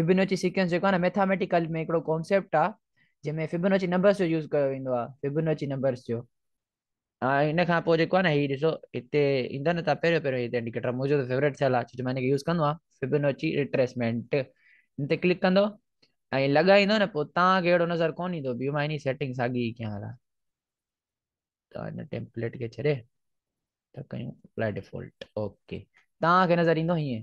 mathematical में use कयो ऐं हिन खां पोइ जेको आहे न हीउ ॾिसो हिते ईंदो न तव्हां पहिरियों पहिरियों रिट्रेसमेंट हिन ते क्लिक कंदो ऐं लॻाईंदो न पोइ तव्हांखे अहिड़ो नज़र कोन ईंदो साॻी तव्हांखे नज़र ईंदो हीअं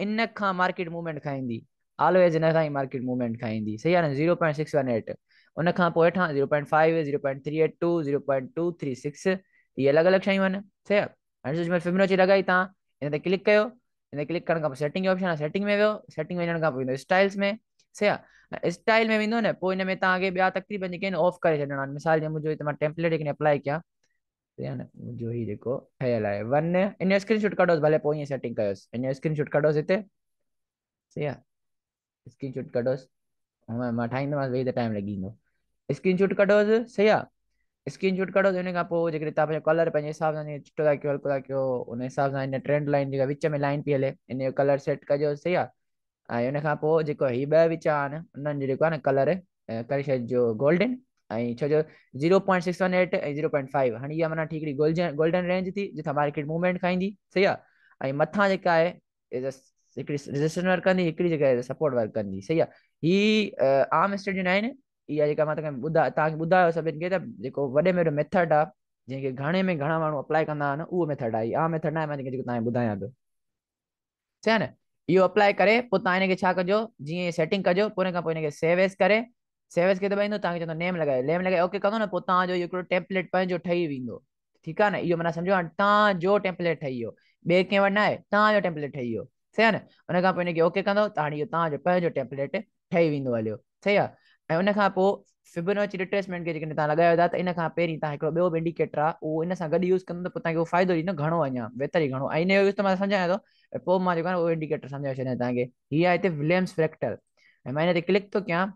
इन खां मार्केट मूवमेंट खाईंदी ऑलवेज इन खां ई मार्केट मूवमेंट खाईंदी सही आहे न zero point six one eight उन खां पोइ हेठां zero point five zero point three eight two zero point two three six इहे अलॻि अलॻि शयूं आहिनि सही आहे से हा लॻाई तव्हां हिन ते क्लिक कयो हिन ते क्लिक करण खां पोइ सेटिंग जो ऑप्शन आहे सेटिंग में वियो सेटिंग में वञण खां पोइ ईंदो स्टाइल्स में सही आहे स्टाइल में वेंदो न पोइ हिन में तव्हांखे ॿिया तकरीबन जेके आहिनि ऑफ करे छॾिणा आहिनि मिसाल जे मुंहिंजो हिते मां टेम्पलेट हिकिड़ी अप्लाई कयां सही आहे न मुंहिंजो हीउ जेको ठयल आहे वन इन जो स्क्रीनशूट कढोसि भले पोइ इअं सेटिंग कयोसि इन जो स्क्रीनशूट कढोसि हिते सही आहे स्क्रीन शूट कढोसि हूअं मां ठाहींदोमांसि वेही त टाइम लॻी वेंदो स्क्रीन शूट कढोसि सही आहे स्क्रीनशूट कढोसि इन खां पोइ जेकॾहिं तव्हां पंहिंजो कलर जो कलर सेट कजोसि सही आहे ऐं ऐं छोजो zero point six one eight ऐं ज़ीरो पॉइंट फाइव हाणे इहा माना गोल्डन रेंज थी जिथां मार्केट मूवमेंट खाईंदी सही आहे ऐं मथां जेका आहे जेका आहे वर्क कंदी आहे आम आहिनि इहा जेका मां तव्हांखे ॿुधा ॿुधायो सभिनि खे त जेको वॾे में वॾो मेथड आहे जंहिंखे घणे में घणा माण्हू कंदा आहिनि उहो मेथड आहे आम मेथड न आहे मां जेको तव्हांखे ॿुधायां पियो आहे न इहो करे पोइ तव्हां हिनखे छा कजो जीअं सेटिंग कजो पोइ सेवस खे त भाई तव्हांखे नेम लॻाए नेम लॻाए ओके कंदो न पोइ तव्हांजो टेम्पलेट पंहिंजो ठही वेंदो ठीकु आहे न इहो माना सम्झो हाणे तव्हांजो टेंपलेट ठही वियो ॿिए कंहिं वटि न आहे तव्हांजो टैम्पलेट ठही वियो ठीकु आहे न उनखां पोइ हिनखे ओके कंदो त हाणे इहो तव्हांजो पंहिंजो टैम्पलेट ठही वेंदो हलियो सही आहे ऐं हुन खां फिबोनाची रिट्रेसमेंट रिप्लेसमेंट जेकॾहिं तव्हां लॻायो था त इन खां पहिरियों तव्हां हिकिड़ो ॿियो बि इंडिकेटर आहे उहो हिन सां गॾु यूज़ कंदमि तव्हांखे उहो फ़ाइदो ॾींदो घणो अञा बहितरी घणो आहे इन जो यूज़ त मां सम्झायां थो पोइ मां जेको आहे उहो इंडिकेटर सम्झाए छॾियां तव्हांखे हीअ हिते विलियम्स ऐं मां ते क्लिक थो कयां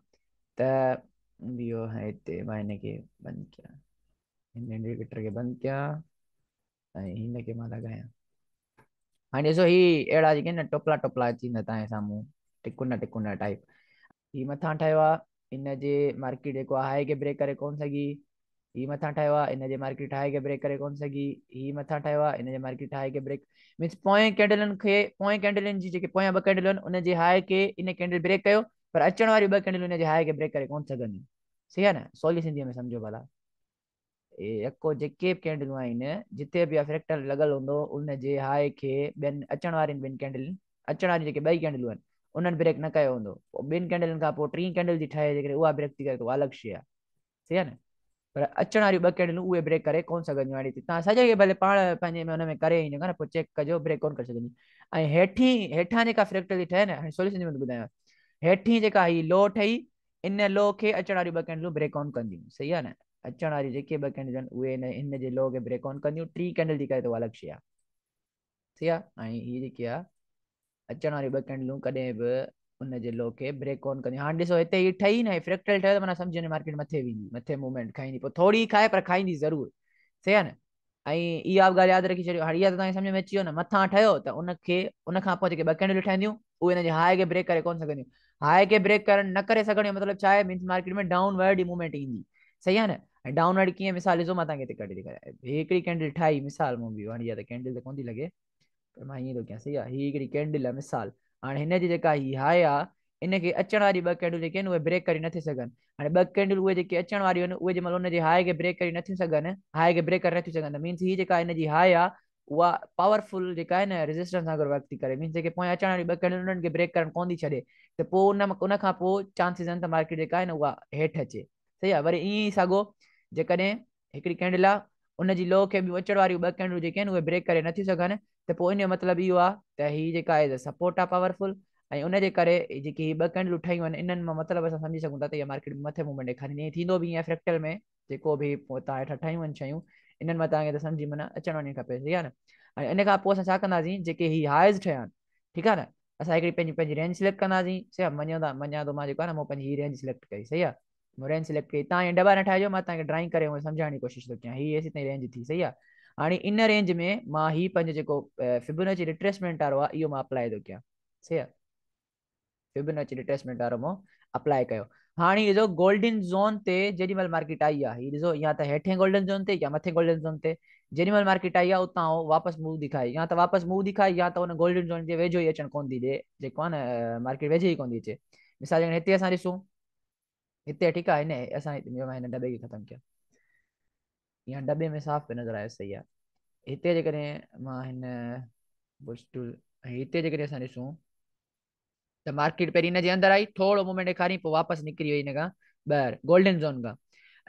हाणे ॾिसो अहिड़ा जेके आहिनि टोपला टोपला अची वेंदा तव्हांजे साम्हूं टिकुना टिकुना टाइप हीअ मथां ठहियो आहे इनजे मार्केट जेको आहे हाए ब्रेक करे कोन सघी हीअ मथां ठहियो आहे इनजे मार्केट हाए खे ब्रेक करे कोन सघी हीउ मथां ठहियो आहे हिनजे मार्केट हाए खे ब्रेक मीन्स पोएं कैंडलनि खे पोयां कैंडलनि जी पोयां ॿ कैंडल ब्रेक कयो पर अचण वारी ॿ कैंडलूं इन जे हाय खे ब्रेक करे कोन सघंदियूं सही आहे न सोली सिंधीअ में सम्झो भला इहे यको जेके बि कैंडलूं आहिनि जिते बि फ्रैक्टर लॻल हूंदो उन जे हाय खे ॿियनि अचण वारियुनि ॿिनि कैंडलनि अचण वारी जेके ॿई कैंडलूं आहिनि उन्हनि ब्रेक न कयो हूंदो पोइ ॿिनि कैंडलनि खां पोइ टी कैंडल जी ठहे जेकॾहिं उहा ब्रेक थी करे त उहा अलॻि शइ आहे सही आहे न पर अचण वारियूं ॿ कैंडलूं उहे ब्रेक करे कोन सघंदियूं हाणे तव्हां सॼे भले पाण पंहिंजे में हुन में करे ईंदो न पोइ चेक कजो ब्रेक कोन करे सघंदियूं ऐं हेठी हेठां जेका फ्रेक्टर जी ठहे न हाणे सोली सिंधी में ॿुधायां हेठी जेका हीअ लो ठही इन लो खे अचण वारी ॿ कैंडलूं ब्रेक ऑन कंदियूं सही आहे न अचण वारी जेके ॿ कैंडलूं आहिनि उहे जे लो खे ब्रेक ऑन कंदियूं टी कैंडल जी करे उहा अलॻि आहे सही आहे ऐं हीअ जेकी आहे अचण वारी ॿ कैंडलूं कॾहिं बि उन जे लो खे ब्रेक ऑन कंदियूं हाणे ॾिसो हिते हीअ ठही न फ्रैक्टर ठही माना मार्केट मथे वेंदी मथे मूवमेंट खाईंदी पोइ थोरी खाए पर खाईंदी ज़रूरु सही आहे न ऐं इहा बि ॻाल्हि यादि रखी छॾियो हरिया तव्हांखे सम्झ में अची वियो न मथां ठहियो त उनखे उनखां पोइ जेके ॿ कैंडिल ठहंदियूं उहे हिनजी हाय खे ब्रेक करे कोन सघंदियूं हाय खे ब्रेक करणु न करे सघंदियूं मतिलबु छाहे डाउन वर्ड ई मूवमेंट ईंदी सही आहे न ऐं डाउन वर्ड कीअं मिसाल ॾिसो मां तव्हांखे हिते कढी करे हीअ हिकिड़ी कैंडिल ठाही मिसाल मूं वियो हाणे कैंडिल त कोन थी लॻे पर मां हीअं थो कयां सही आहे हीअ हिकिड़ी कैंडिल आहे मिसाल हाणे जेका आहे इन खे अचण वारी ॿ कैंडल जेके आहिनि उहे ब्रेक करे नथी सघनि हाणे ॿ कैंडल उहे जेके अचण वारियूं आहिनि उहे जंहिं महिल उनजी हाए खे ब्रेक करे नथियूं सघनि हाए खे ब्रेक करे नथियूं सघनि मीन्स हीअ जेका हिन जी हाय आहे उहा पावरफुल जेका आहे न रेजिस्टेंस सां वर्क थी करे मीन्स जेके पोयां अचण वारी ॿ कैंडल उन्हनि खे ब्रेक करणु कोन थी छॾे त पोइ उन उनखां पोइ चांसिस आहिनि त मार्केट जेका आहे न उहा हेठि अचे सही आहे वरी ईअं ई सघो जेकॾहिं हिकिड़ी कैंडल आहे उनजी लो खे बि अचण वारियूं ॿ कैंड्रू जेके आहिनि उहे ब्रेक करे नथियूं सघनि त पोइ इन जो मतिलबु इहो आहे त हीअ जेका आहे सपोर्ट आहे पावरफुल ऐं उनजे करे जेकी हीअ ॿ कैंडल उठायूं आहिनि इन्हनि मां मतिलबु असां सम्झी सघूं था त इहा मार्केट मथे मूं मंडे खणी थींदो बि ईअं फ्रैक्टर में जेको बि पोइ तव्हां हेठां ठाहियूं आहिनि शयूं इन्हनि मां तव्हांखे त सम्झी माना अचणु वञणु खपे ठीकु आहे न ऐं इन खां पोइ असां छा कंदासीं जेके हीउ हाइज़ ठहिया आहिनि ठीकु आहे न असां हिकिड़ी पंहिंजी पंहिंजी रेंज सिलेक्ट कंदासीं सेवा मञंदा मञा थो मां जेको आहे न मूं पंहिंजी हीअ रेंज सिलेक्ट कई सही आहे मूं रेंज सिलेक्ट कई तव्हां इहे डबा न ठाहिजो मां तव्हांखे ड्राइंग करे उहो सम्झाइण जी कोशिशि थो कयां हीअ एसी ताईं रेंज थी सही आहे हाणे इन रेंज में मां हीउ पंहिंजो जेको फिबन जी रिप्रेसमेंट वारो आहे इहो मां अप्लाई थो कयां सही आहे हाणे गोल्डन ज़ोन ते आई आहे हीउ ॾिसो या त हेठे गोल्डन ज़ोन ते महिल मार्केट आई आहे उतां मूंखारी या त वापसि मूंखारी या त हुन गोल्डन ज़ोन जे वेझो ई अचनि कोन थी अचे जेको आहे न मार्केट वेझे ई कोन थी अचे मिसाल हिते असां ॾिसूं हिते ठीकु आहे ख़तमु पियो नज़र आयो सही आहे हिते जेकॾहिं मां हिन त मार्केट पहिरीं हिन जे अंदरि आई थोरो मूमेंट ॾेखारी पोइ वापसि निकिरी वई हिन खां ॿाहिरि गोल्डन ज़ोन खां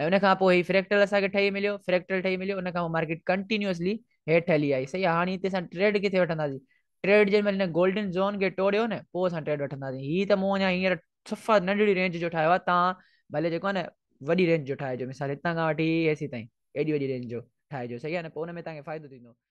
ऐं खां पोइ हीउ फ्रेक्टर असांखे ठही मिलियो फ्रेक्टर ठही मिलियो खां पोइ मार्केट कंटिन्यूअसली हेठि हली आई सही आहे हाणे हिते असां ट्रेड किथे वठंदासीं ट्रेड जंहिं महिल हिन गोल्डन ज़ोन खे टोड़ियो न पोइ असां ट्रेड वठंदासीं हीअ त मूं अञा हींअर सफ़ा नंढड़ी रेंज जो ठाहियो आहे तव्हां भले जेको आहे न वॾी रेंज जो ठाहिजो मिसाल हितां खां वठी एसी ताईं एॾी वॾी रेंज जो ठाहिजो सही आहे न पोइ हुन में तव्हांखे फ़ाइदो थींदो